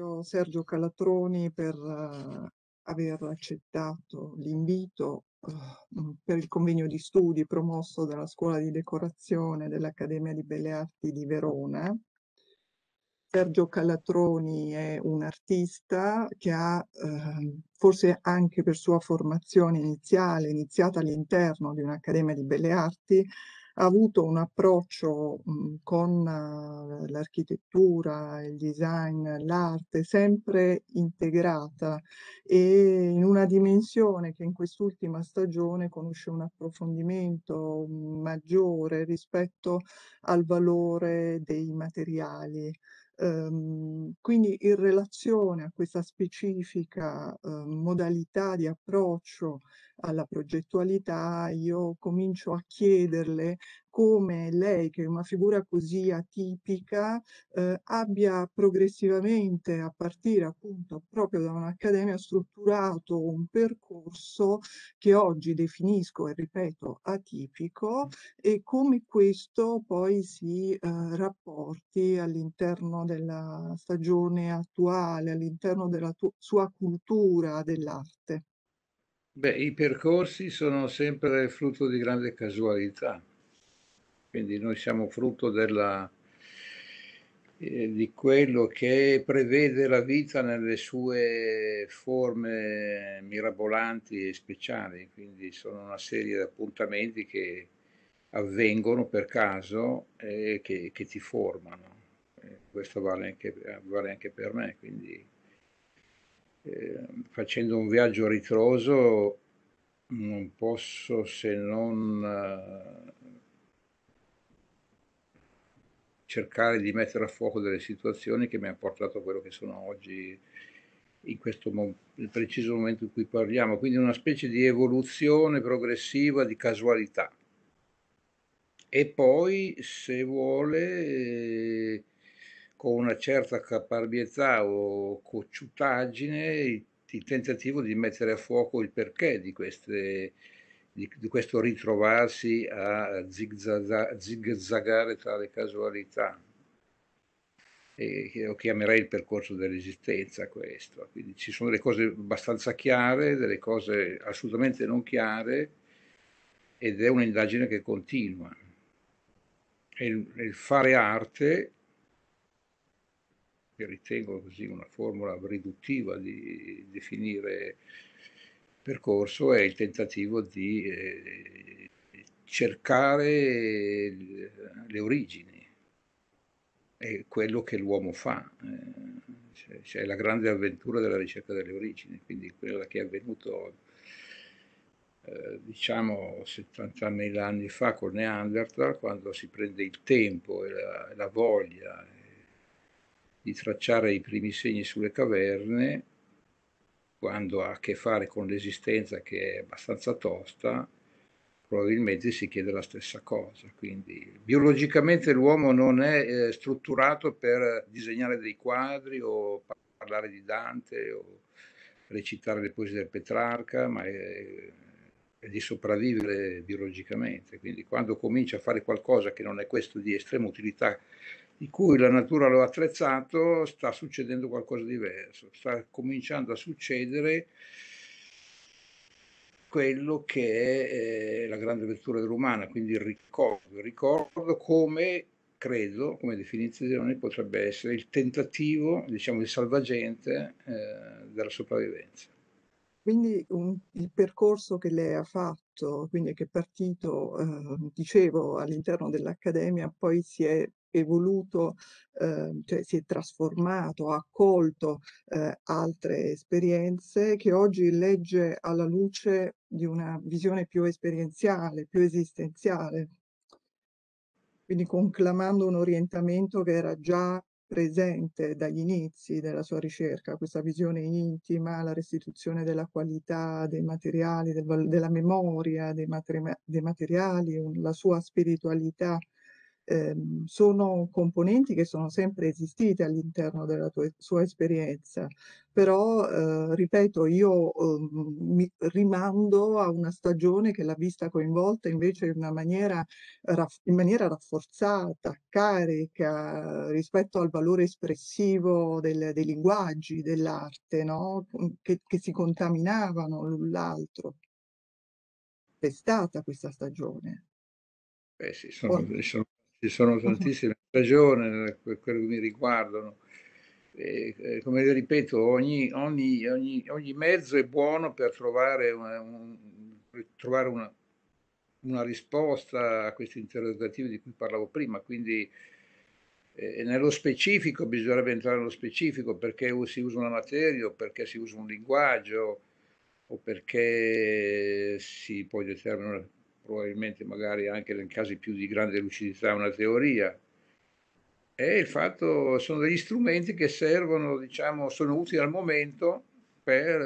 ringrazio Sergio Calatroni per uh, aver accettato l'invito uh, per il convegno di studi promosso dalla Scuola di Decorazione dell'Accademia di Belle Arti di Verona. Sergio Calatroni è un artista che ha, eh, forse anche per sua formazione iniziale, iniziata all'interno di un'Accademia di Belle Arti, avuto un approccio mh, mhmm, con uh, l'architettura, il design, l'arte sempre integrata e in una dimensione che in quest'ultima stagione conosce un approfondimento maggiore rispetto al valore dei materiali. Ehm, quindi in relazione a questa specifica eh, modalità di approccio alla progettualità, io comincio a chiederle come lei, che è una figura così atipica, eh, abbia progressivamente, a partire appunto proprio da un'accademia, strutturato un percorso che oggi definisco e ripeto atipico mm. e come questo poi si eh, rapporti all'interno della stagione attuale, all'interno della sua cultura dell'arte. Beh, i percorsi sono sempre frutto di grande casualità quindi noi siamo frutto della, eh, di quello che prevede la vita nelle sue forme mirabolanti e speciali. Quindi sono una serie di appuntamenti che avvengono per caso e che, che ti formano. Eh, questo vale anche, vale anche, per me. Quindi eh, facendo un viaggio ritroso non posso se non... Eh, cercare di mettere a fuoco delle situazioni che mi ha portato a quello che sono oggi in questo mo- preciso momento in cui parliamo, quindi una specie di evoluzione progressiva di casualità. E poi, se vuole, eh, con una certa caparbietà o cocciutaggine, il, il tentativo di mettere a fuoco il perché di queste di, di questo ritrovarsi a zigzagare tra le casualità. E io chiamerei il percorso dell'esistenza questo. Quindi ci sono delle cose abbastanza chiare, delle cose assolutamente non chiare, ed è un'indagine che continua. E il, il fare arte ritengo così una formula riduttiva di definire percorso è il tentativo di eh, cercare le origini, è quello che l'uomo fa, eh, c'è, c'è la grande avventura della ricerca delle origini, quindi quella che è avvenuto eh, diciamo 70.000 anni fa con Neanderthal, quando si prende il tempo e la, la voglia eh, di tracciare i primi segni sulle caverne, quando ha a che fare con l'esistenza che è abbastanza tosta, probabilmente si chiede la stessa cosa. Quindi biologicamente l'uomo non è eh, strutturato per disegnare dei quadri o parlare di Dante o recitare le poesie del Petrarca, ma è, è di sopravvivere biologicamente. Quindi quando comincia a fare qualcosa che non è questo di estrema utilità di cui la natura lo ha attrezzato, sta succedendo qualcosa di diverso, sta cominciando a succedere quello che è eh, la grande lettura dell'umana, quindi il ricordo, il ricordo come credo, come definizione, potrebbe essere il tentativo, diciamo, di salvagente eh, della sopravvivenza. Quindi un, il percorso che lei ha fatto, quindi che è partito, eh, dicevo, all'interno dell'Accademia, poi si è evoluto, eh, cioè si è trasformato, ha accolto eh, altre esperienze che oggi legge alla luce di una visione più esperienziale, più esistenziale, quindi conclamando un orientamento che era già presente dagli inizi della sua ricerca, questa visione intima, la restituzione della qualità dei materiali, del, della memoria dei, materi dei materiali, la sua spiritualità eh, sono componenti che sono sempre esistite all'interno della tua, sua esperienza, però eh, ripeto io eh, mi rimando a una stagione che l'ha vista coinvolta invece in, una maniera, in maniera rafforzata, carica rispetto al valore espressivo del, dei linguaggi, dell'arte, no? che, che si contaminavano l'un l'altro. È stata questa stagione. Beh, sì, sono, sono, ci sono mhm. tantissime ragioni per eh, quello che mi riguardano. E, eh, come ripeto, ogni, ogni, ogni, ogni, mezzo è buono per trovare una, un, per trovare una, una risposta a questi interrogativi di cui parlavo prima. Quindi eh, nello specifico bisognerebbe entrare nello specifico perché si usa una materia o perché si usa un linguaggio o perché si può determinare probabilmente magari anche nei casi più di grande lucidità una teoria, è il fatto che sono degli strumenti che servono, diciamo, sono utili al momento per,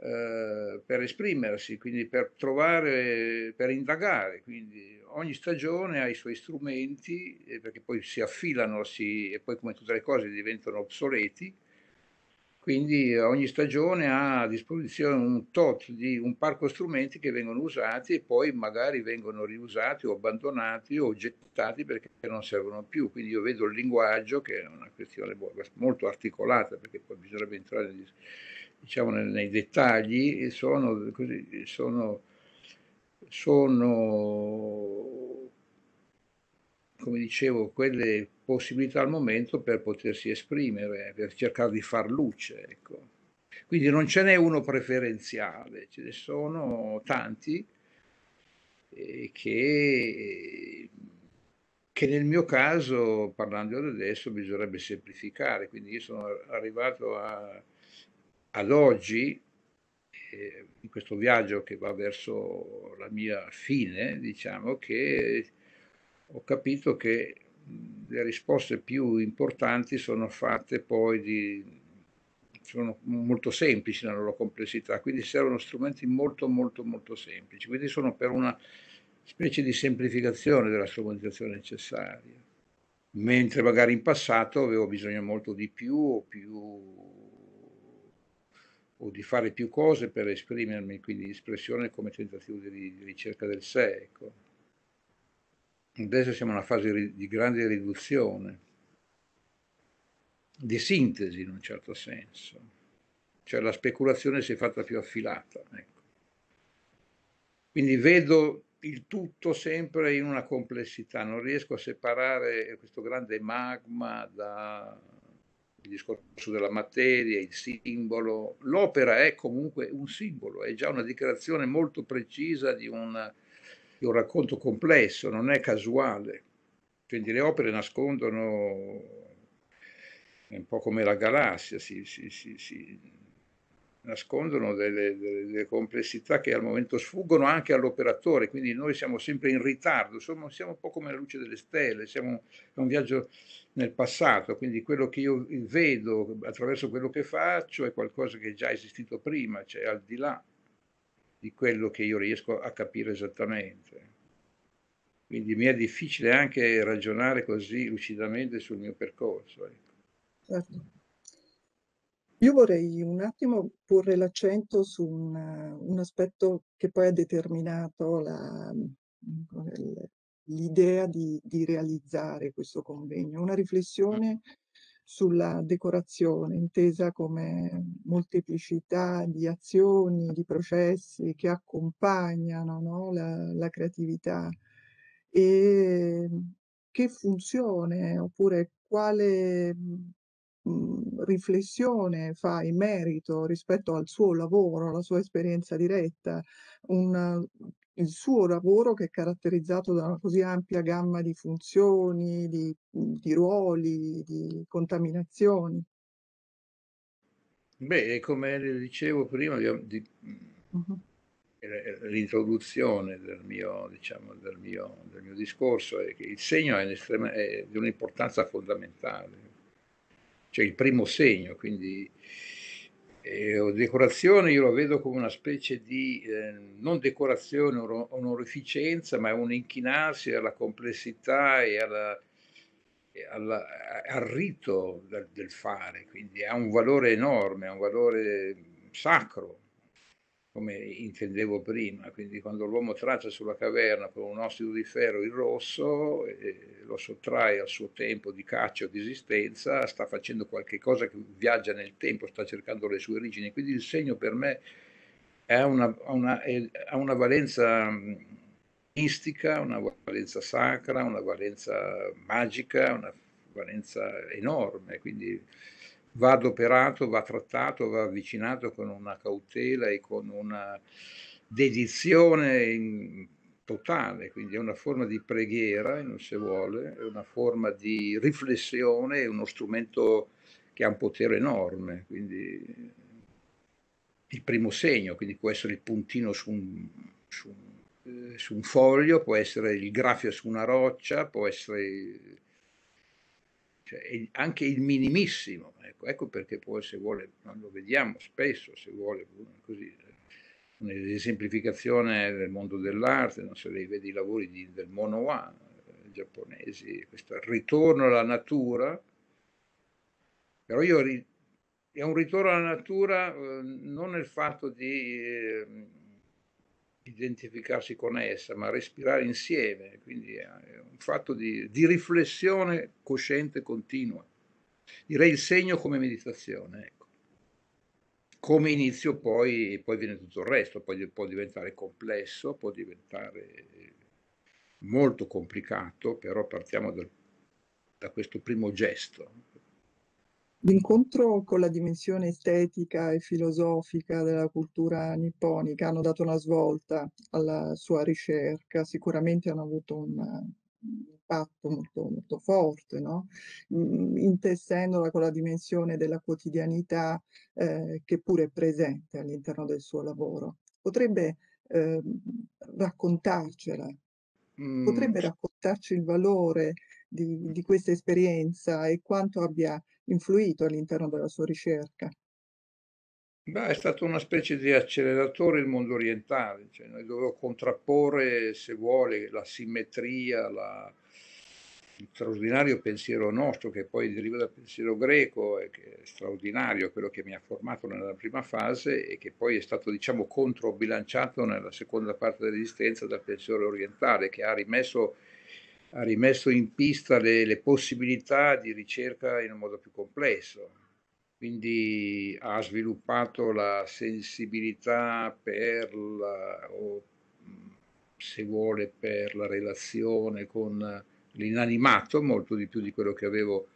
eh, per esprimersi, quindi per trovare, per indagare. Quindi ogni stagione ha i suoi strumenti, eh, perché poi si affilano si, e poi come tutte le cose diventano obsoleti quindi ogni stagione ha a disposizione un tot di un parco strumenti che vengono usati e poi magari vengono riusati o abbandonati o gettati perché non servono più. Quindi io vedo il linguaggio che è una questione molto articolata perché poi bisognerebbe entrare diciamo, nei, dettagli e sono, così, sono, sono come dicevo, quelle possibilità al momento per potersi esprimere, per cercare di far luce. Ecco. Quindi non ce n'è uno preferenziale, ce ne sono tanti che, che nel mio caso, parlando di adesso, bisognerebbe semplificare. Quindi io sono arrivato a, ad oggi, eh, in questo viaggio che va verso la mia fine, diciamo che ho capito che le risposte più importanti sono fatte poi di sono molto semplici nella loro complessità, quindi servono strumenti molto molto molto semplici, quindi sono per una specie di semplificazione della strumentazione necessaria, mentre magari in passato avevo bisogno molto di più o, più, o di fare più cose per esprimermi, quindi espressione come tentativo di, ricerca del sé. Ecco. Adesso siamo in una fase di grande riduzione, di sintesi in un certo senso, cioè la speculazione si è fatta più affilata. Ecco. Quindi vedo il tutto sempre in una complessità, non riesco a separare questo grande magma dal discorso della materia, il simbolo. L'opera è comunque un simbolo, è già una dichiarazione molto precisa di una è un racconto complesso, non è casuale. Quindi le opere nascondono, è un po' come la galassia, si, si, si, nascondono delle, delle, delle, complessità che al momento sfuggono anche all'operatore, quindi noi siamo sempre in ritardo, siamo, siamo un po' come la luce delle stelle, siamo è un viaggio nel passato, quindi quello che io vedo attraverso quello che faccio è qualcosa che è già esistito prima, cioè al di là di quello che io riesco a capire esattamente. Quindi mi è difficile anche ragionare così lucidamente sul mio percorso. Ecco. Certo. Io vorrei un attimo porre l'accento su una, un aspetto che poi ha determinato la, l'idea di, di, realizzare questo convegno, una riflessione sulla decorazione, intesa come molteplicità di azioni, di processi che accompagnano no, la, la, creatività e ehm, che funzione oppure quale Mhmm, riflessione fa in merito rispetto al suo lavoro, alla sua esperienza diretta, un, il suo lavoro che è caratterizzato da una così ampia gamma di funzioni, di, mhmm, di ruoli, di contaminazioni. Beh, come dicevo prima, di, di, uh-huh. l'introduzione del mio, diciamo, del mio, del mio discorso è che il segno è, è di un'importanza fondamentale cioè il primo segno, quindi eh, decorazione io lo vedo come una specie di eh, non decorazione, onorificenza, ma è un inchinarsi alla complessità e, alla, e alla, al rito del, del fare, quindi ha un valore enorme, ha un valore sacro come intendevo prima, quindi quando l'uomo traccia sulla caverna con un ossido di ferro il rosso eh, lo sottrae al suo tempo di caccia o di esistenza, sta facendo qualche cosa che viaggia nel tempo, sta cercando le sue origini, quindi il segno per me ha una, una, una, valenza mistica, una valenza sacra, una valenza magica, una valenza enorme, quindi va adoperato, va trattato, va avvicinato con una cautela e con una dedizione totale, quindi è una forma di preghiera, se vuole, è una forma di riflessione, è uno strumento che ha un potere enorme, quindi il primo segno, quindi può essere il puntino su un, su, eh, su un foglio, può essere il graffio su una roccia, può essere cioè anche il minimissimo. Ecco, ecco, perché poi se vuole, lo vediamo spesso, se vuole, così, un'esemplificazione del mondo dell'arte, non so, lei vede i lavori di, del Monoa eh, giapponesi, questo ritorno alla natura, però io ri, è un ritorno alla natura eh, non nel fatto di... Eh, identificarsi con essa, ma respirare insieme, quindi è un fatto di, di riflessione cosciente continua. Direi il segno come meditazione, ecco. come inizio poi, poi viene tutto il resto, poi può diventare complesso, può diventare molto complicato, però partiamo dal, da questo primo gesto, L'incontro con la dimensione estetica e filosofica della cultura nipponica hanno dato una svolta alla sua ricerca, sicuramente hanno avuto un impatto molto, molto forte, no? Mm, intessendola con la dimensione della quotidianità eh, che pure è presente all'interno del suo lavoro. Potrebbe eh, raccontarcela, mm. potrebbe raccontarci il valore di, di questa esperienza e quanto abbia influito all'interno della sua ricerca? Beh, è stato una specie di acceleratore il mondo orientale, cioè noi dovevo contrapporre, se vuole, la simmetria, la... il straordinario pensiero nostro, che poi deriva dal pensiero greco, e che è straordinario, quello che mi ha formato nella prima fase e che poi è stato, diciamo, controbilanciato nella seconda parte dell'esistenza dal pensiero orientale, che ha rimesso ha rimesso in pista le, le possibilità di ricerca in un modo più complesso, quindi ha sviluppato la sensibilità per la, o, se vuole per la relazione con l'inanimato, molto di più di quello che avevo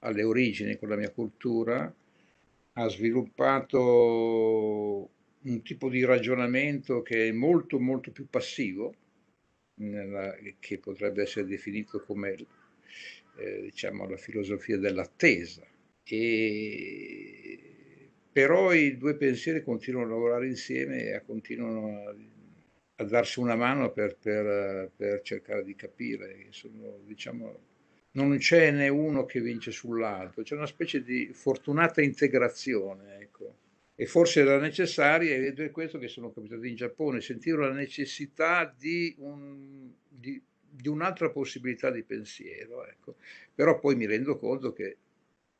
alle origini con la mia cultura, ha sviluppato un tipo di ragionamento che è molto molto più passivo nella, che potrebbe essere definito come eh, diciamo, la filosofia dell'attesa. E, però i due pensieri continuano a lavorare insieme e continuano a, a darsi una mano per, per, per cercare di capire. Sono, diciamo, non c'è né uno che vince sull'altro, c'è una specie di fortunata integrazione. Ecco e forse era necessaria ed è questo che sono capitato in Giappone, sentire la necessità di, un, di, di un'altra possibilità di pensiero. Ecco. Però poi mi rendo conto che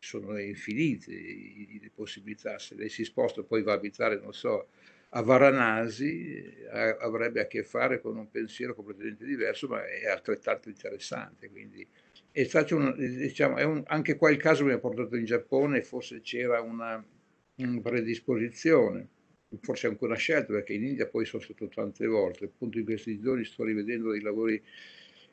sono infinite le possibilità, se lei si sposta poi va a abitare, non so, a Varanasi eh, a, avrebbe a che fare con un pensiero completamente diverso, ma è altrettanto interessante. Quindi è un, diciamo, è un, anche qua il caso mi ha portato in Giappone, forse c'era una predisposizione, forse anche una scelta, perché in India poi sono stato tante volte, appunto in questi giorni sto rivedendo dei lavori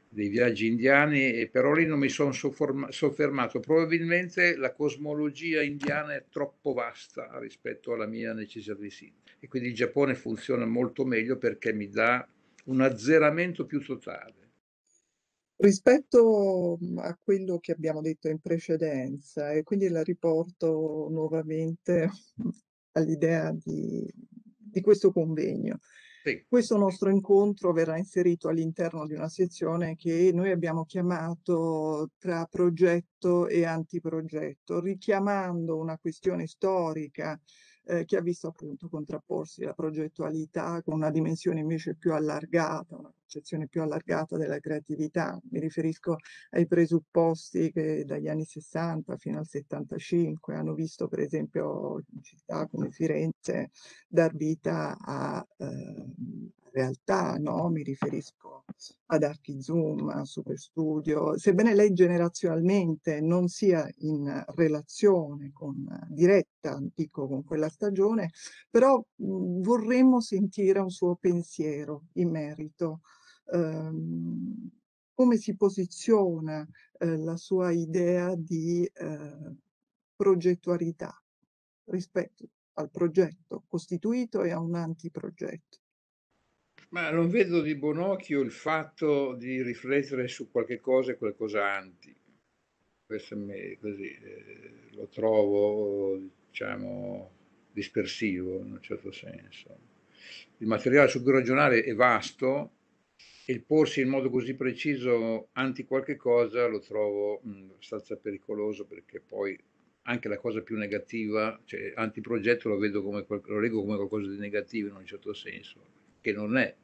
dei viaggi indiani, però lì non mi sono soffermato. Probabilmente la cosmologia indiana è troppo vasta rispetto alla mia necessità di sì. E quindi il Giappone funziona molto meglio perché mi dà un azzeramento più totale. Rispetto mhmm, a quello che abbiamo detto in precedenza e quindi la riporto nuovamente mhmm, all'idea di, di questo convegno. Sì. Questo nostro incontro verrà inserito all'interno di una sezione che noi abbiamo chiamato tra progetto e antiprogetto, richiamando una questione storica eh, che ha visto appunto contrapporsi la progettualità con una dimensione invece più allargata, una concezione più allargata della creatività. Mi riferisco ai presupposti che dagli anni 60 fino al 75 hanno visto per esempio città come Firenze dar vita a, eh, realtà, no? mi riferisco ad Archizum, a Superstudio, sebbene lei generazionalmente non sia in relazione con, diretta dico, con quella stagione, però mh, mhmm, vorremmo sentire un suo pensiero in merito. Ehm, come si posiziona eh, la sua idea di eh, progettualità rispetto al progetto costituito e a un antiprogetto? Ma non vedo di buon occhio il fatto di riflettere su qualche cosa e qualcosa anti. Questo me, così, eh, lo trovo, diciamo, dispersivo in un certo senso. Il materiale su cui ragionare è vasto e il porsi in modo così preciso anti qualche cosa lo trovo mh, mm, abbastanza pericoloso perché poi anche la cosa più negativa, cioè antiprogetto lo, vedo come, lo leggo come qualcosa di negativo in un certo senso, che non è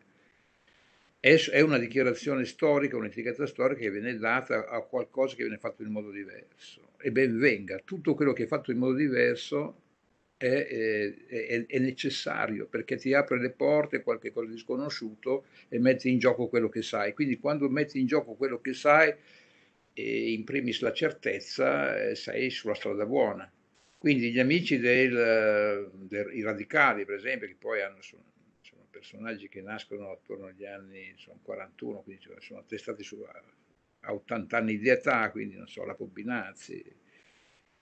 è una dichiarazione storica, un'etichetta storica che viene data a qualcosa che viene fatto in modo diverso. E ben venga, tutto quello che è fatto in modo diverso è, è, è necessario perché ti apre le porte a qualche cosa di sconosciuto e metti in gioco quello che sai. Quindi quando metti in gioco quello che sai, eh, in primis la certezza, eh, sei sulla strada buona. Quindi gli amici dei radicali, per esempio, che poi hanno, sono, personaggi che nascono attorno agli anni sono 41, quindi sono attestati su, a 80 anni di età, quindi non so, la Cobbinazzi,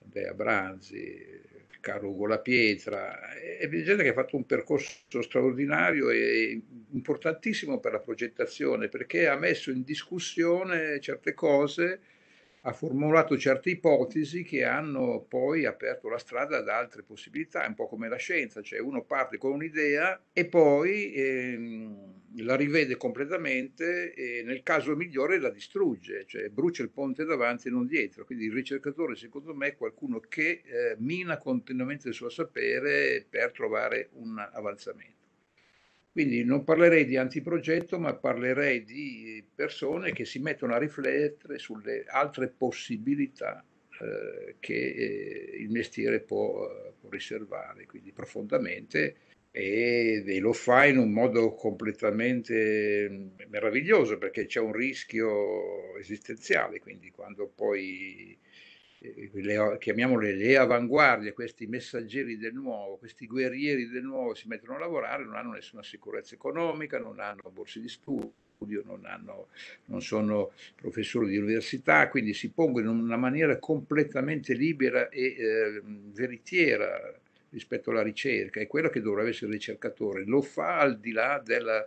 Andrea Branzi, Carlo Ugo La Pietra, è gente che ha fatto un percorso straordinario e importantissimo per la progettazione perché ha messo in discussione certe cose ha formulato certe ipotesi che hanno poi aperto la strada ad altre possibilità, un po' come la scienza, cioè uno parte con un'idea e poi ehm, la rivede completamente e nel caso migliore la distrugge, cioè brucia il ponte davanti e non dietro. Quindi il ricercatore secondo me è qualcuno che eh, mina continuamente il suo sapere per trovare un avanzamento. Quindi non parlerei di antiprogetto, ma parlerei di persone che si mettono a riflettere sulle altre possibilità eh, che eh, il mestiere può, eh, può, riservare, quindi profondamente, e, e, lo fa in un modo completamente mm, meraviglioso, perché c'è un rischio esistenziale, quindi quando poi eh, le, chiamiamole le avanguardie, questi messaggeri del nuovo, questi guerrieri del nuovo si mettono a lavorare, non hanno nessuna sicurezza economica, non hanno borse di studio, non, hanno, non sono professori di università, quindi si pongono in una maniera completamente libera e eh, veritiera rispetto alla ricerca, è quello che dovrebbe essere il ricercatore, lo fa al di là della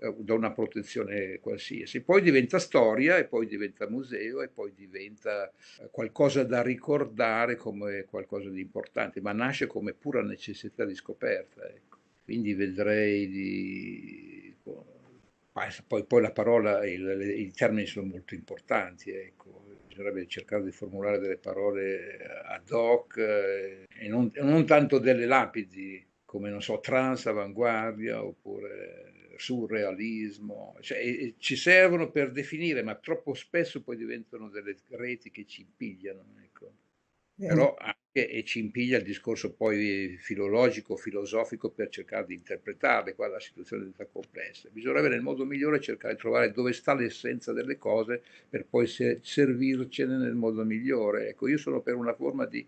eh, da una protezione qualsiasi. Poi diventa storia e poi diventa museo e poi diventa eh, qualcosa da ricordare come qualcosa di importante, ma nasce come pura necessità di scoperta. Ecco. Quindi vedrei di... Boh, poi, poi la parola i termini sono molto importanti, ecco. bisognerebbe cercare di formulare delle parole ad hoc eh, e non, non tanto delle lapidi come, non so, trans, avanguardia oppure surrealismo, cioè, ci servono per definire, ma troppo spesso poi diventano delle reti che ci impigliano. Ecco. Però anche e ci impiglia il discorso poi filologico, filosofico per cercare di interpretare qua la situazione diventa complessa. Bisogna avere il modo migliore cercare di trovare dove sta l'essenza delle cose per poi se- servircene nel modo migliore. Ecco, io sono per una forma di,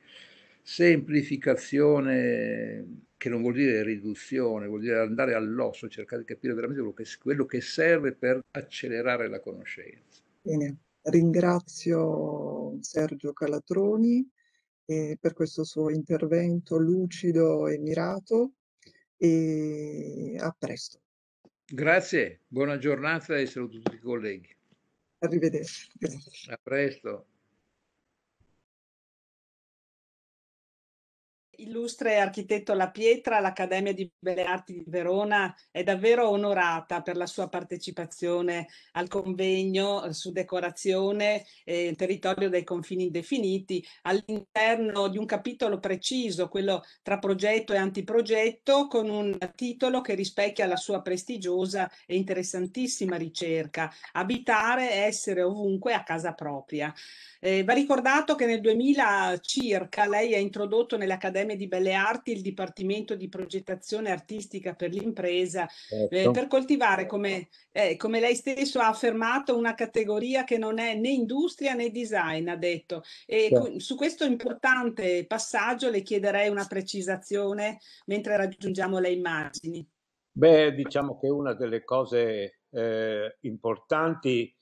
semplificazione che non vuol dire riduzione, vuol dire andare all'osso, cercare di capire veramente quello che, quello che serve per accelerare la conoscenza. Bene, ringrazio Sergio Calatroni eh, per questo suo intervento lucido e mirato e a presto. Grazie, buona giornata e saluto tutti i colleghi. Arrivederci. A presto. illustre architetto La Pietra, l'Accademia di Belle Arti di Verona è davvero onorata per la sua partecipazione al convegno eh, su decorazione e eh, territorio dei confini indefiniti all'interno di un capitolo preciso, quello tra progetto e antiprogetto, con un titolo che rispecchia la sua prestigiosa e interessantissima ricerca, Abitare e essere ovunque a casa propria. Eh, va ricordato che nel 2000 circa lei ha introdotto nell'Accademia Accademia di Belle Arti il Dipartimento di Progettazione Artistica per l'impresa, eh, certo. eh, per coltivare, come, eh, come, lei stesso ha affermato, una categoria che non è né industria né design, ha detto. E certo. su questo importante passaggio le chiederei una precisazione mentre raggiungiamo le immagini. Beh, diciamo che una delle cose eh, importanti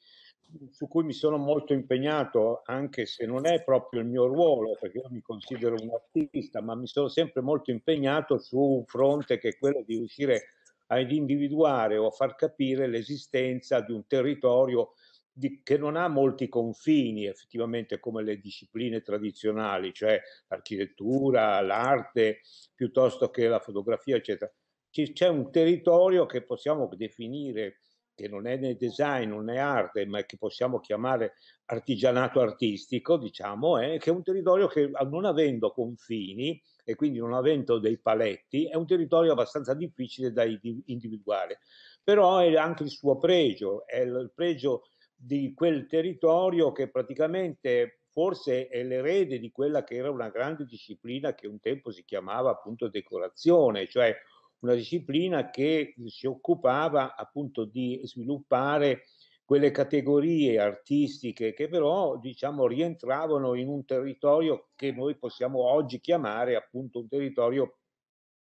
su cui mi sono molto impegnato, anche se non è proprio il mio ruolo, perché io mi considero un artista, ma mi sono sempre molto impegnato su un fronte che è quello di riuscire ad individuare o a far capire l'esistenza di un territorio di, che non ha molti confini effettivamente come le discipline tradizionali, cioè l'architettura, l'arte, piuttosto che la fotografia, eccetera. C'è un territorio che possiamo definire che non è né design, non è arte, ma che possiamo chiamare artigianato artistico, diciamo, è che è un territorio che non avendo confini e quindi non avendo dei paletti, è un territorio abbastanza difficile da individuare. Però è anche il suo pregio, è il pregio di quel territorio che praticamente forse è l'erede di quella che era una grande disciplina che un tempo si chiamava appunto decorazione, cioè una disciplina che si occupava appunto di sviluppare quelle categorie artistiche che però diciamo rientravano in un territorio che noi possiamo oggi chiamare appunto un territorio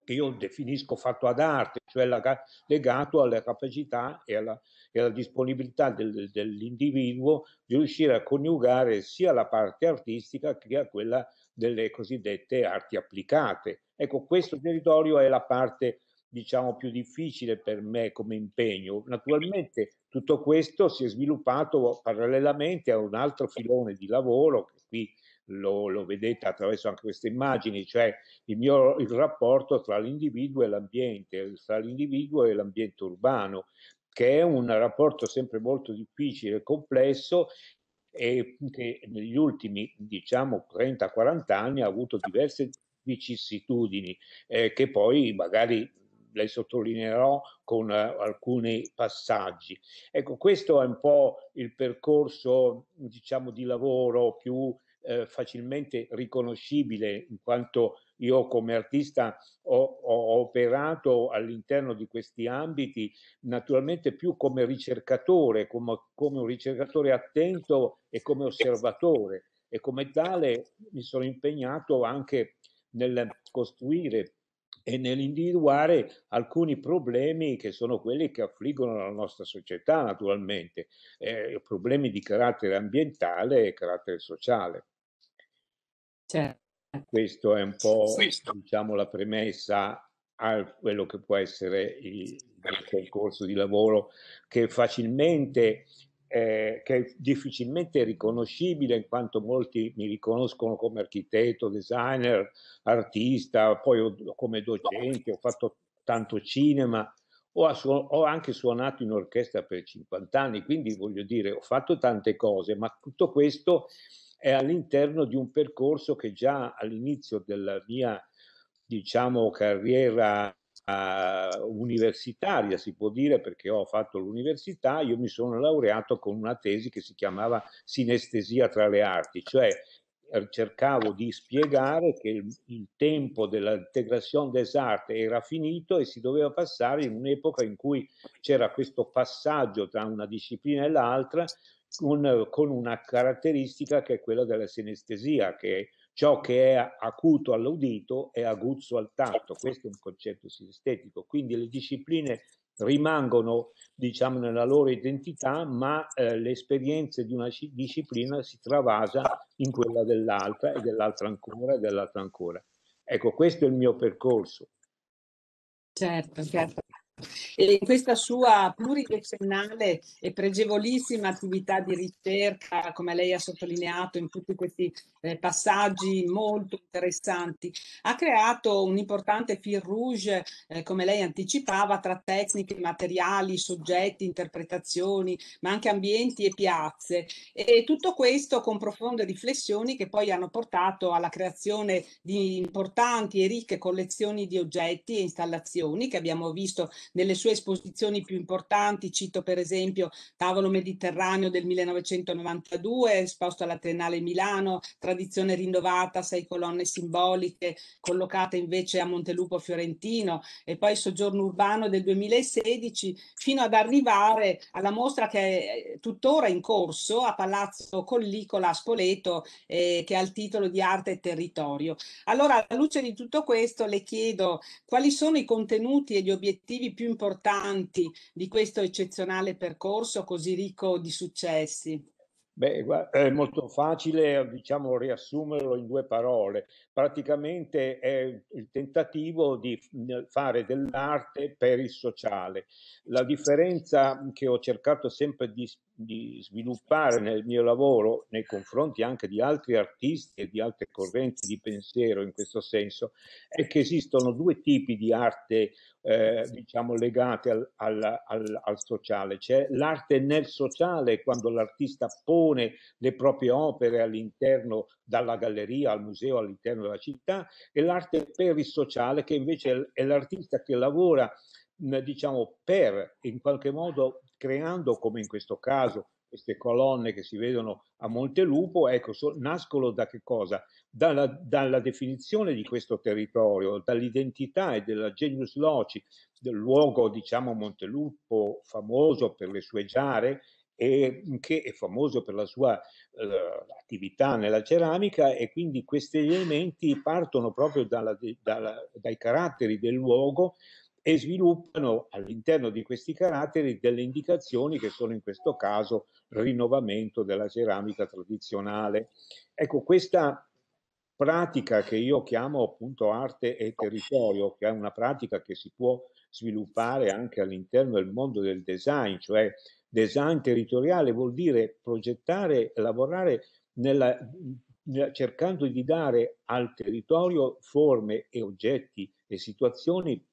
che io definisco fatto ad arte, cioè legato alla capacità e alla, e alla disponibilità del, dell'individuo di riuscire a coniugare sia la parte artistica che quella delle cosiddette arti applicate. Ecco, questo territorio è la parte diciamo più difficile per me come impegno. Naturalmente tutto questo si è sviluppato parallelamente a un altro filone di lavoro che qui lo, lo vedete attraverso anche queste immagini, cioè il, mio, il rapporto tra l'individuo e l'ambiente, tra l'individuo e l'ambiente urbano che è un rapporto sempre molto difficile e complesso e che negli ultimi diciamo 30-40 anni ha avuto diverse vicissitudini eh, che poi magari le sottolineerò con eh, alcuni passaggi. Ecco, questo è un po' il percorso diciamo di lavoro più eh, facilmente riconoscibile in quanto io come artista ho, ho operato all'interno di questi ambiti, naturalmente più come ricercatore, come, come un ricercatore attento e come osservatore e come tale mi sono impegnato anche nel costruire e nell'individuare alcuni problemi che sono quelli che affliggono la nostra società naturalmente, eh, problemi di carattere ambientale e carattere sociale. Certo. Questo è un po' diciamo, la premessa a quello che può essere il, il di lavoro che facilmente eh, che è difficilmente riconoscibile in quanto molti mi riconoscono come architetto, designer, artista, poi ho, come docente, ho fatto tanto cinema, ho, ho, anche suonato in orchestra per 50 anni, quindi voglio dire ho fatto tante cose, ma tutto questo è all'interno di un percorso che già all'inizio della mia diciamo carriera ah, universitaria si può dire perché ho fatto l'università io mi sono laureato con una tesi che si chiamava sinestesia tra le arti cioè eh, cercavo di spiegare che il, il tempo dell'integrazione des arts era finito e si doveva passare in un'epoca in cui c'era questo passaggio tra una disciplina e l'altra un, con una caratteristica che è quella della sinestesia, che ciò che è acuto all'udito è aguzzo al tatto. Certo. Questo è un concetto sinestetico. Quindi le discipline rimangono diciamo nella loro identità ma eh, l'esperienza di una disciplina si travasa in quella dell'altra e dell'altra ancora e dell'altra ancora ecco questo è il mio percorso certo certo e in questa sua pluridecennale e pregevolissima attività di ricerca, come lei ha sottolineato in tutti questi eh, passaggi molto interessanti, ha creato un importante fil rouge, eh, come lei anticipava, tra tecniche, materiali, soggetti, interpretazioni, ma anche ambienti e piazze. E tutto questo con profonde riflessioni che poi hanno portato alla creazione di importanti e ricche collezioni di oggetti e installazioni che abbiamo visto nelle sue esposizioni più importanti, cito per esempio Tavolo Mediterraneo del 1992, esposto alla Triennale Milano, Tradizione rinnovata, sei colonne simboliche, collocate invece a Montelupo Fiorentino e poi Soggiorno Urbano del 2016, fino ad arrivare alla mostra che è eh, tuttora in corso a Palazzo Collicola a Spoleto, eh, che ha il titolo di Arte e Territorio. Allora, alla luce di tutto questo, le chiedo quali sono i contenuti e gli obiettivi più importanti di questo eccezionale percorso così ricco di successi? Beh, è molto facile diciamo, riassumerlo in due parole. Praticamente è il tentativo di fare dell'arte per il sociale. La differenza che ho cercato sempre di, di sviluppare nel mio lavoro nei confronti anche di altri artisti e di altre correnti di pensiero in questo senso è che esistono due tipi di arte eh, diciamo, legate al, al, al, al sociale. C'è l'arte nel sociale, quando l'artista pone le proprie opere all'interno dalla galleria al museo all'interno della città, e l'arte per il sociale, che invece è l'artista che lavora diciamo per in qualche modo creando come in questo caso queste colonne che si vedono a Montelupo, ecco, so, nascono da che cosa? Dalla, dalla, definizione di questo territorio, dall'identità e della genius loci, del luogo, diciamo, Montelupo, famoso per le sue giare e che è famoso per la sua eh, attività nella ceramica e quindi questi elementi partono proprio dalla, dalla, dai caratteri del luogo e sviluppano all'interno di questi caratteri delle indicazioni che sono in questo caso rinnovamento della ceramica tradizionale. Ecco, questa pratica che io chiamo appunto arte e territorio, che è una pratica che si può sviluppare anche all'interno del mondo del design, cioè design territoriale vuol dire progettare, lavorare nella, cercando di dare al territorio forme e oggetti e situazioni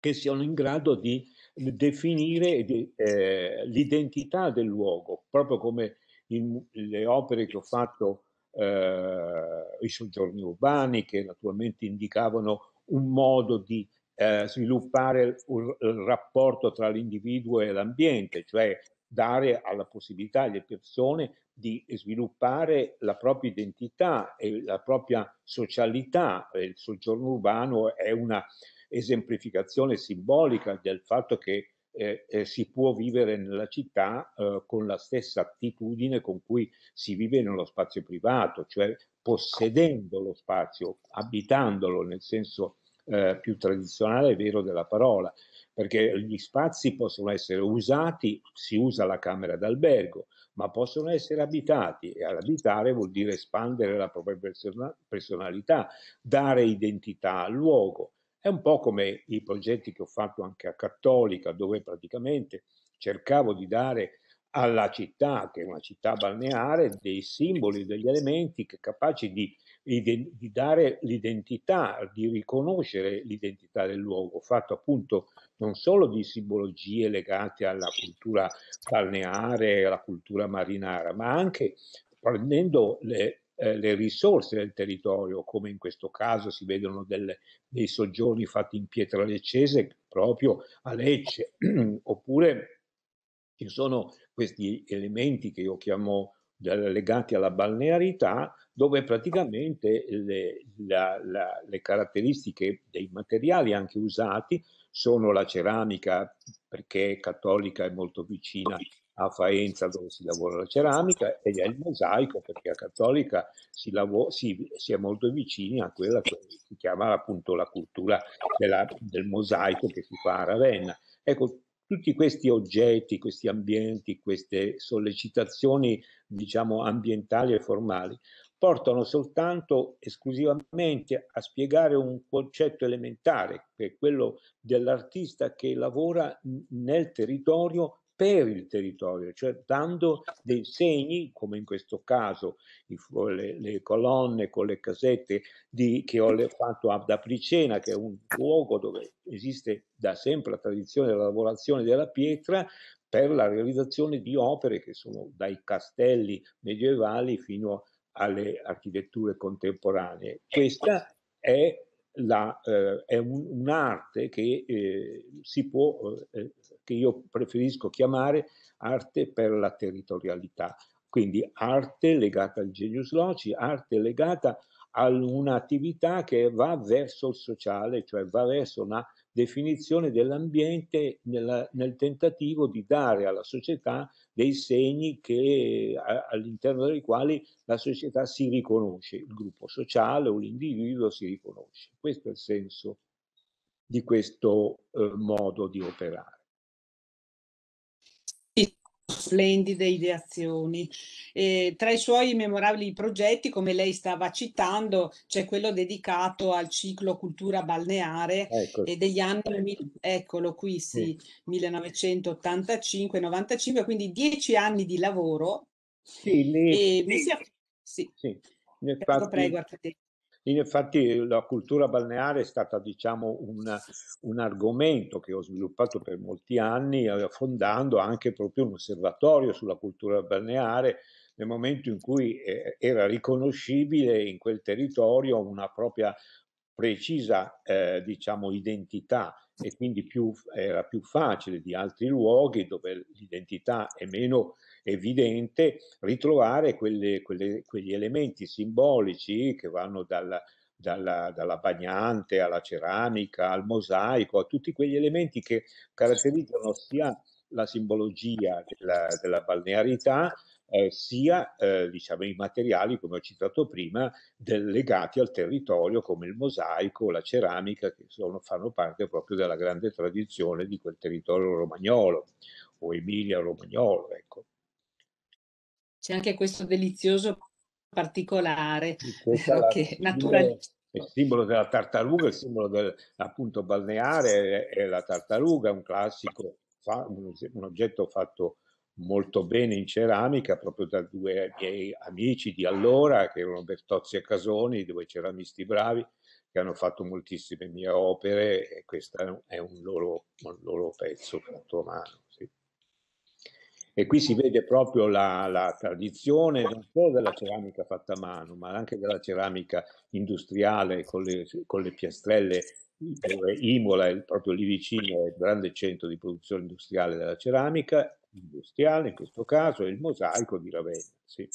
che siano in grado di definire eh, l'identità del luogo, proprio come in, le opere che ho fatto eh, i soggiorni urbani, che naturalmente indicavano un modo di eh, sviluppare il, il rapporto tra l'individuo e l'ambiente, cioè dare alla possibilità alle persone di sviluppare la propria identità e la propria socialità. Il soggiorno urbano è una esemplificazione simbolica del fatto che eh, eh, si può vivere nella città eh, con la stessa attitudine con cui si vive nello spazio privato, cioè possedendo lo spazio, abitandolo nel senso eh, più tradizionale e vero della parola, perché gli spazi possono essere usati, si usa la camera d'albergo, ma possono essere abitati e abitare vuol dire espandere la propria personalità, dare identità al luogo è un po' come i progetti che ho fatto anche a Cattolica, dove praticamente cercavo di dare alla città, che è una città balneare, dei simboli, degli elementi che capaci di, di dare l'identità, di riconoscere l'identità del luogo, fatto appunto non solo di simbologie legate alla cultura balneare, alla cultura marinara, ma anche prendendo le, eh, le risorse del territorio, come in questo caso si vedono delle, dei soggiorni fatti in pietra leccese proprio a Lecce, oppure ci sono questi elementi che io chiamo legati alla balnearità, dove praticamente le, la, la, le caratteristiche dei materiali anche usati sono la ceramica, perché cattolica è molto vicina a Faenza dove si lavora la ceramica e è il mosaico perché a Cattolica si, lavora, si, si, è molto vicini a quella che si chiama appunto la cultura della, del mosaico che si fa a Ravenna. Ecco, tutti questi oggetti, questi ambienti, queste sollecitazioni diciamo ambientali e formali portano soltanto esclusivamente a spiegare un concetto elementare, che è quello dell'artista che lavora nel territorio per il territorio, cioè dando dei segni, come in questo caso le, le, colonne con le casette di, che ho fatto ad Apricena, che è un luogo dove esiste da sempre la tradizione della lavorazione della pietra, per la realizzazione di opere che sono dai castelli medievali fino alle architetture contemporanee. Questa è la, eh, è un, un'arte che, eh, si può, eh, eh, che io preferisco chiamare arte per la territorialità, quindi arte legata al genius loci, arte legata a un'attività che va verso il sociale, cioè va verso una definizione dell'ambiente nella, nel tentativo di dare alla società dei segni che, a, all'interno dei quali la società si riconosce, il gruppo sociale o l'individuo si riconosce. Questo è il senso di questo eh, modo di operare splendide ideazioni. Eh, tra i suoi memorabili progetti, come lei stava citando, c'è quello dedicato al ciclo cultura balneare ecco. eh, degli anni, eccolo qui, sì, sì. 1985-95, quindi dieci anni di lavoro. Sì, lì. E sì. Mi si... sì. sì. Infatti, prego, prego, Infatti la cultura balneare è stata diciamo, un, un, argomento che ho sviluppato per molti anni fondando anche proprio un osservatorio sulla cultura balneare nel momento in cui eh, era riconoscibile in quel territorio una propria precisa eh, diciamo, identità e quindi più, era più facile di altri luoghi dove l'identità è meno evidente ritrovare quelle, quelle, quegli elementi simbolici che vanno dalla, dalla, dalla, bagnante alla ceramica al mosaico, a tutti quegli elementi che caratterizzano sia la simbologia della, della balnearità eh, sia eh, diciamo, i materiali, come ho citato prima, del, legati al territorio come il mosaico, la ceramica, che sono, fanno parte proprio della grande tradizione di quel territorio romagnolo o Emilia-Romagnolo. Ecco. C'è anche questo delizioso particolare, che naturalista. Il simbolo della tartaruga, il simbolo del, appunto balneare è, è la tartaruga, un classico, fa, un, un oggetto fatto molto bene in ceramica proprio da due miei amici di allora, che erano Bertozzi e Casoni, due ceramisti bravi, che hanno fatto moltissime mie opere e questo è un loro, un loro pezzo fatto a mano. Sì. E qui si vede proprio la, la, tradizione non solo della ceramica fatta a mano, ma anche della ceramica industriale con le, con le piastrelle. Imola è proprio lì vicino, è il grande centro di produzione industriale della ceramica industriale, in questo caso, è il mosaico di Ravenna. Sì.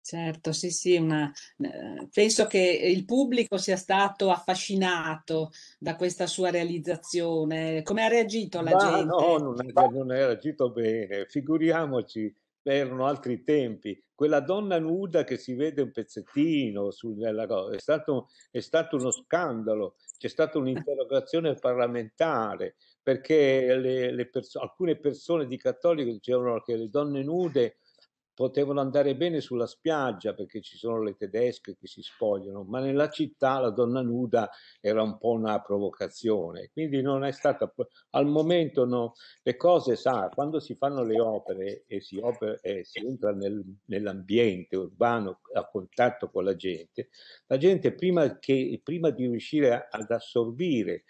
Certo, sì, sì, una, eh, penso che il pubblico sia stato affascinato da questa sua realizzazione. Come ha reagito la Ma gente? No, non, è, non reagito bene, figuriamoci, erano altri tempi. Quella donna nuda che si vede un pezzettino sulla cosa, è stato, è stato uno scandalo, c'è stata un'interrogazione parlamentare, perché le, le perso alcune persone di cattolico dicevano che le donne nude potevano andare bene sulla spiaggia perché ci sono le tedesche che si spogliano, ma nella città la donna nuda era un po' una provocazione, quindi non è stata al momento no, le cose sa, quando si fanno le opere e si, opera, e si entra nel, nell'ambiente urbano a contatto con la gente, la gente prima, che, prima di riuscire ad assorbire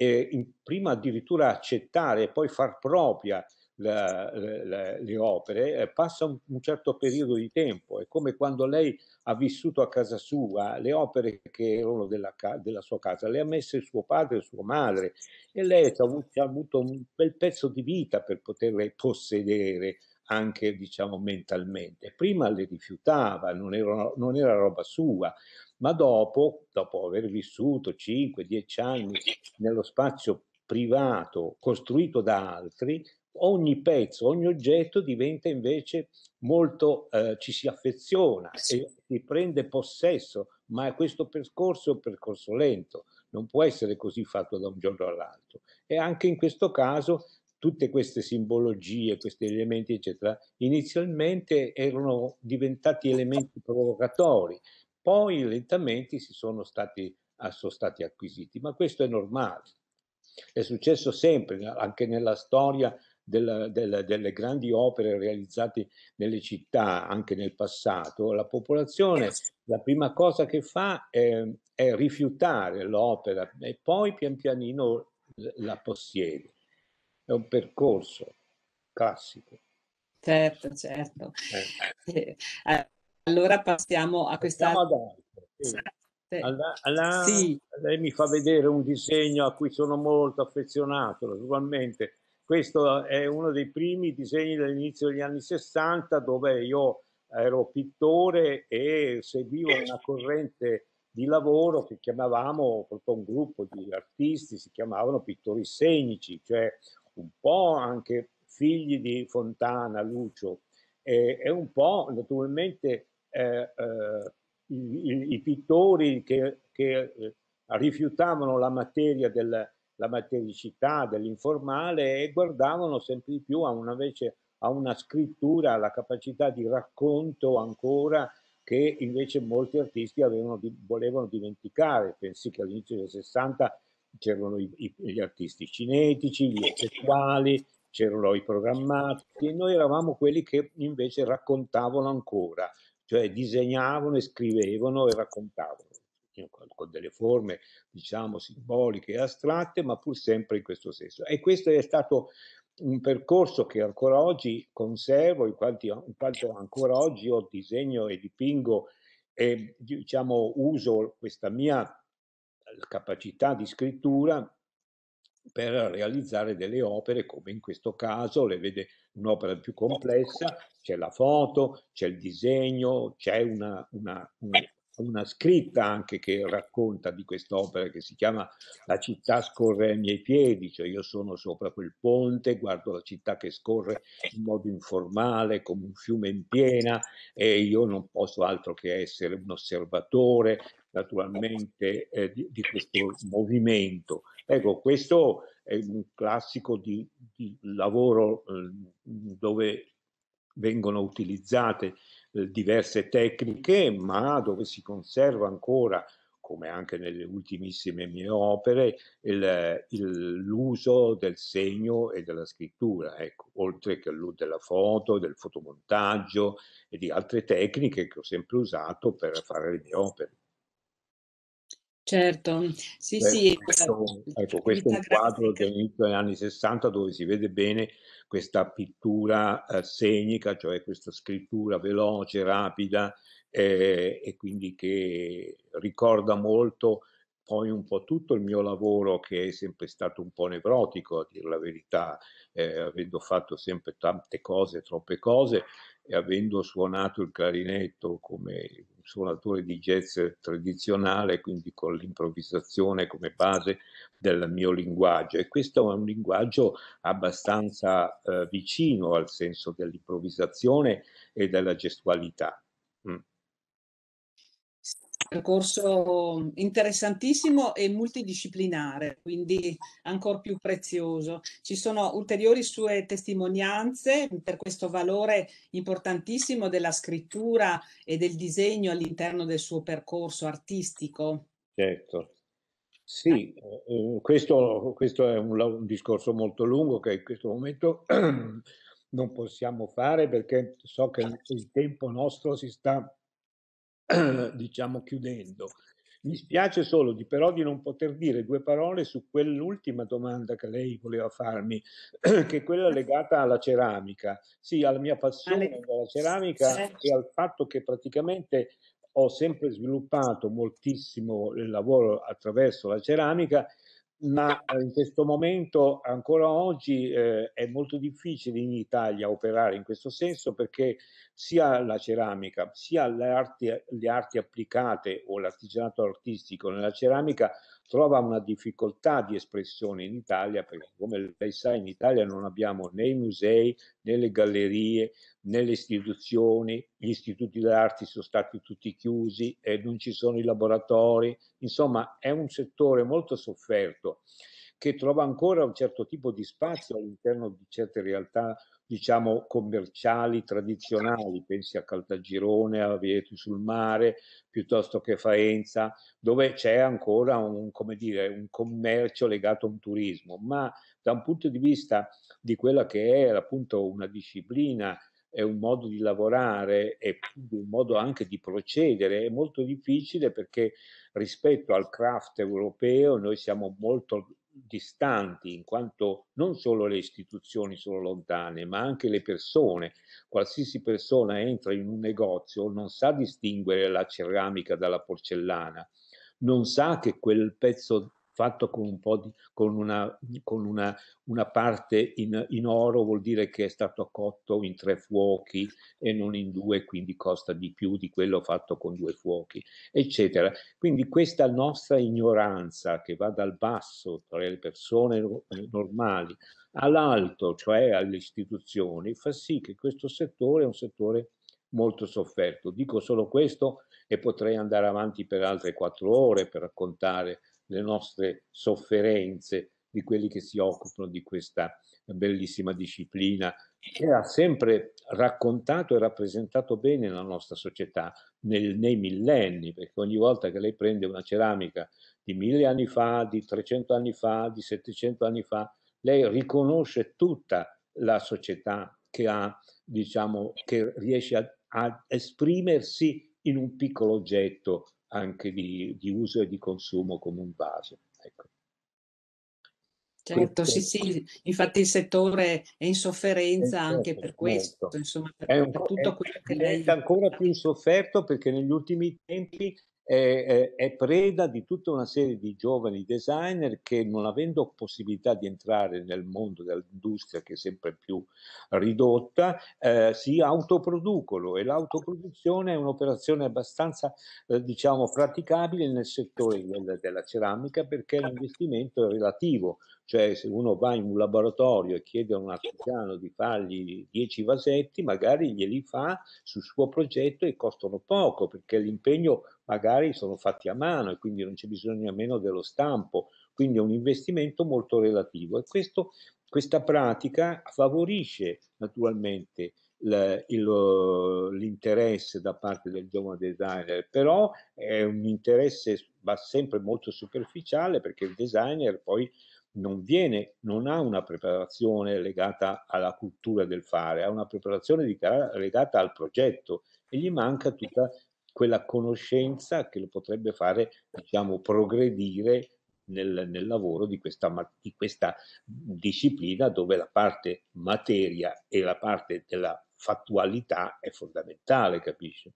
e in, prima addirittura accettare e poi far propria la, la, le opere, eh, passa un, un, certo periodo di tempo. È come quando lei ha vissuto a casa sua le opere che erano della, della sua casa, le ha messe suo padre e sua madre e lei ha avuto, ha avuto un bel pezzo di vita per poterle possedere, anche diciamo mentalmente. Prima le rifiutava, non era, non era roba sua, ma dopo, dopo aver vissuto 5-10 anni nello spazio privato costruito da altri, ogni pezzo, ogni oggetto diventa invece molto, eh, ci si affeziona e si prende possesso, ma questo percorso è un percorso lento, non può essere così fatto da un giorno all'altro. E anche in questo caso tutte queste simbologie, questi elementi, eccetera, inizialmente erano diventati elementi provocatori, poi lentamente si sono stati, ah, sono stati acquisiti, ma questo è normale. È successo sempre, anche nella storia della, della, delle grandi opere realizzate nelle città, anche nel passato, la popolazione la prima cosa che fa è, è rifiutare l'opera e poi pian pianino la possiede è un percorso classico. Certo, certo. Eh. Eh, allora passiamo a questa... Passiamo alla, alla, sì. Lei mi fa vedere un disegno a cui sono molto affezionato, naturalmente. Questo è uno dei primi disegni dell'inizio degli anni 60 dove io ero pittore e seguivo una corrente di lavoro che chiamavamo proprio un gruppo di artisti, si chiamavano pittori scenici, cioè un po' anche figli di Fontana, Lucio, e, e un po' naturalmente eh, eh, i, i, pittori che, che eh, rifiutavano la materia della la matericità dell'informale e guardavano sempre di più a una, invece, a una scrittura, alla capacità di racconto ancora che invece molti artisti avevano, volevano dimenticare. Pensi che all'inizio del 60 c'erano i, i, gli artisti cinetici, gli sessuali, c'erano i programmati e noi eravamo quelli che invece raccontavano ancora, cioè disegnavano e scrivevano e raccontavano con delle forme diciamo simboliche e astratte ma pur sempre in questo senso e questo è stato un percorso che ancora oggi conservo in quanto, in quanto ancora oggi ho disegno e dipingo e diciamo uso questa mia capacità di scrittura per realizzare delle opere come in questo caso le vede un'opera più complessa, c'è la foto, c'è il disegno, c'è una, una, una, una, scritta anche che racconta di quest'opera che si chiama La città scorre ai miei piedi, cioè io sono sopra quel ponte, guardo la città che scorre in modo informale come un fiume in piena e io non posso altro che essere un osservatore, naturalmente eh, di, di, questo movimento. Ecco, questo è un classico di, di lavoro eh, dove vengono utilizzate eh, diverse tecniche, ma dove si conserva ancora, come anche nelle ultimissime mie opere, il, il, l'uso del segno e della scrittura, ecco, oltre che della foto, del fotomontaggio e di altre tecniche che ho sempre usato per fare le mie opere. Certo, sì, Beh, sì. Questo, ecco, questo è un quadro che inizia negli anni 60 dove si vede bene questa pittura eh, segnica, cioè questa scrittura veloce, rapida eh, e quindi che ricorda molto poi un po' tutto il mio lavoro che è sempre stato un po' nevrotico, a dire la verità, eh, avendo fatto sempre tante cose, troppe cose, e avendo suonato il clarinetto come suonatore di jazz tradizionale, quindi con l'improvvisazione come base del mio linguaggio. E questo è un linguaggio abbastanza eh, vicino al senso dell'improvvisazione e della gestualità. Mm percorso interessantissimo e multidisciplinare, quindi ancora più prezioso. Ci sono ulteriori sue testimonianze per questo valore importantissimo della scrittura e del disegno all'interno del suo percorso artistico. Certo. Sì, eh, eh questo, questo, è un, un, discorso molto lungo che in questo momento non possiamo fare perché so che il tempo nostro si sta diciamo chiudendo. Mi spiace solo di, però di non poter dire due parole su quell'ultima domanda che lei voleva farmi, che è quella legata alla ceramica. Sì, alla mia passione per la ceramica e al fatto che praticamente ho sempre sviluppato moltissimo il lavoro attraverso la ceramica ma in questo momento, ancora oggi, eh, è molto difficile in Italia operare in questo senso perché sia la ceramica, sia le arti, le arti applicate o l'artigianato artistico nella ceramica trova una difficoltà di espressione in Italia perché, come lei sa, in Italia non abbiamo né i musei né le gallerie nelle istituzioni, gli istituti d'arte sono stati tutti chiusi, e non ci sono i laboratori, insomma è un settore molto sofferto che trova ancora un certo tipo di spazio all'interno di certe realtà, diciamo, commerciali, tradizionali, pensi a Caltagirone, a Vieti sul mare, piuttosto che Faenza, dove c'è ancora un, dire, un commercio legato a un turismo, ma da un punto di vista di quella che è appunto una disciplina è un modo di lavorare e un modo anche di procedere, è molto difficile perché rispetto al craft europeo noi siamo molto distanti in quanto non solo le istituzioni sono lontane ma anche le persone qualsiasi persona entra in un negozio non sa distinguere la ceramica dalla porcellana non sa che quel pezzo fatto con, un po di, con, una, con una, una parte in, in, oro vuol dire che è stato cotto in tre fuochi e non in due, quindi costa di più di quello fatto con due fuochi, eccetera. Quindi questa nostra ignoranza che va dal basso, tra le persone eh, normali, all'alto, cioè alle istituzioni, fa sì che questo settore è un settore molto sofferto. Dico solo questo e potrei andare avanti per altre quattro ore per raccontare le nostre sofferenze di quelli che si occupano di questa bellissima disciplina che ha sempre raccontato e rappresentato bene la nostra società nel, nei millenni, perché ogni volta che lei prende una ceramica di mille anni fa, di 300 anni fa, di 700 anni fa, lei riconosce tutta la società che ha, diciamo, che riesce a, a esprimersi in un piccolo oggetto anche di, di uso e di consumo come un vaso. Ecco. Certo, sì, sì, infatti il settore è in eh, sofferenza certo, anche per questo, certo. insomma, per, è un, per tutto è, quello che lei... ancora più in sofferto perché negli ultimi tempi è, è, preda di tutta una serie di giovani designer che non avendo possibilità di entrare nel mondo dell'industria che è sempre più ridotta, eh, si autoproducono e l'autoproduzione è un'operazione abbastanza eh, diciamo praticabile nel settore del, della ceramica perché l'investimento è relativo, cioè se uno va in un laboratorio e chiede a un artigiano di fargli 10 vasetti, magari glieli fa sul suo progetto e costano poco perché l'impegno magari sono fatti a mano e quindi non c'è bisogno nemmeno dello stampo, quindi è un investimento molto relativo e questo, questa pratica favorisce naturalmente l'interesse da parte del giovane designer, però è un interesse va sempre molto superficiale perché il designer poi non viene, non ha una preparazione legata alla cultura del fare, ha una preparazione legata al progetto e gli manca tutta quella conoscenza che lo potrebbe fare diciamo, progredire nel, nel lavoro di questa, di questa, disciplina dove la parte materia e la parte della fattualità è fondamentale, capisci?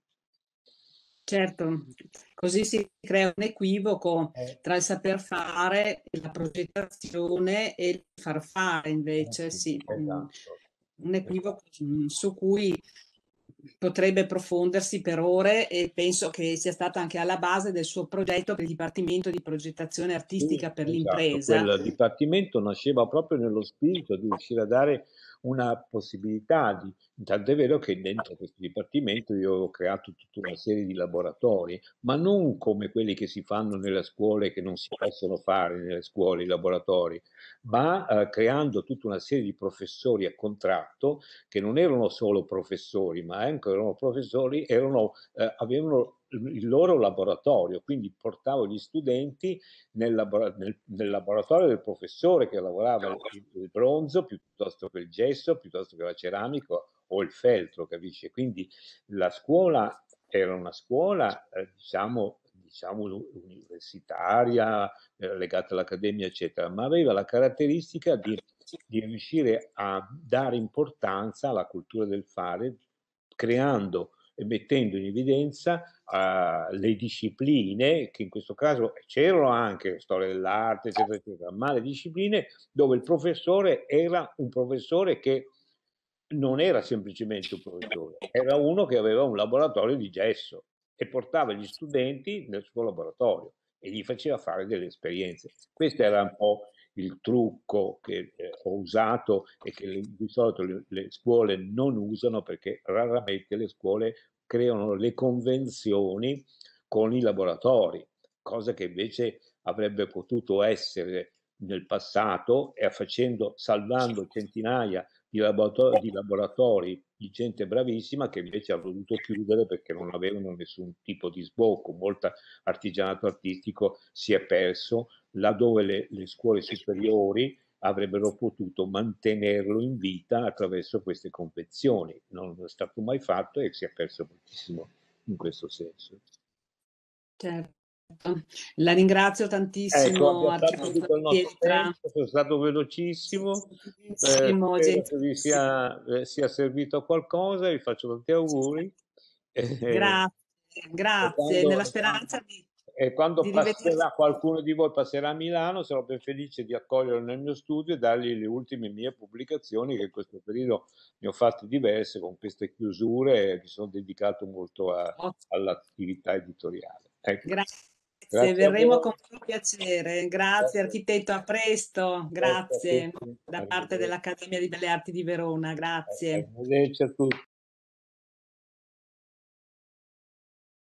Certo, così si crea un equivoco eh. tra il saper fare, la progettazione e il far fare invece, eh, sì. Esatto. Un equivoco su cui potrebbe profondersi per ore e penso che sia stata anche alla base del suo progetto per il Dipartimento di Progettazione Artistica sì, per esatto, l'impresa. Il dipartimento nasceva proprio nello spirito di riuscire a dare una possibilità di, intanto è vero che ah. dentro questo dipartimento io ho creato tutta una serie di laboratori, ma non come quelli che si fanno nelle scuole, che non si possono fare nelle scuole, i laboratori, ma eh, creando tutta una serie di professori a contratto che non erano solo professori, ma anche erano professori, erano, eh, avevano il loro laboratorio, quindi portavo gli studenti nel, labora nel, nel laboratorio del professore che lavorava il, il, bronzo piuttosto che il gesso, piuttosto che la ceramica o il feltro, capisci? Quindi la scuola era una scuola, eh, diciamo, diciamo universitaria, eh, legata all'accademia, eccetera, ma aveva la caratteristica di, di riuscire a dare importanza alla cultura del fare creando mettendo in evidenza uh, le discipline, che in questo caso c'erano anche storia dell'arte, eccetera, eccetera, ma le discipline dove il professore era un professore che non era semplicemente un professore, era uno che aveva un laboratorio di gesso e portava gli studenti nel suo laboratorio e gli faceva fare delle esperienze. Questo era un po' il trucco che eh, ho usato e che di solito le, le scuole non usano perché raramente le scuole creano le convenzioni con i laboratori, cosa che invece avrebbe potuto essere nel passato e facendo, salvando centinaia di laboratori, di laboratori, di gente bravissima che invece ha voluto chiudere perché non avevano nessun tipo di sbocco, molto artigianato artistico si è perso, laddove le, le scuole superiori avrebbero potuto mantenerlo in vita attraverso queste convenzioni. Non è stato mai fatto e si è perso moltissimo in questo senso. Certo. La ringrazio tantissimo, ecco, Pietra. Sono stato velocissimo, velocissimo eh, spero che vi sia, eh, sia, servito a qualcosa, vi faccio tanti auguri. Eh, grazie, eh, grazie, quando, nella speranza di... E quando di passerà, rivedersi. qualcuno di voi passerà a Milano, sarò ben felice di accoglierlo nel mio studio e dargli le ultime mie pubblicazioni, che in questo periodo ne ho fatte diverse con queste chiusure, mi sono dedicato molto a, all'attività editoriale. Ecco. Grazie. Grazie Se verremo con piacere. Grazie, grazie, architetto, a presto. Grazie, grazie da parte dell'Accademia di Belle Arti di Verona. Grazie. Arrivederci a tutti.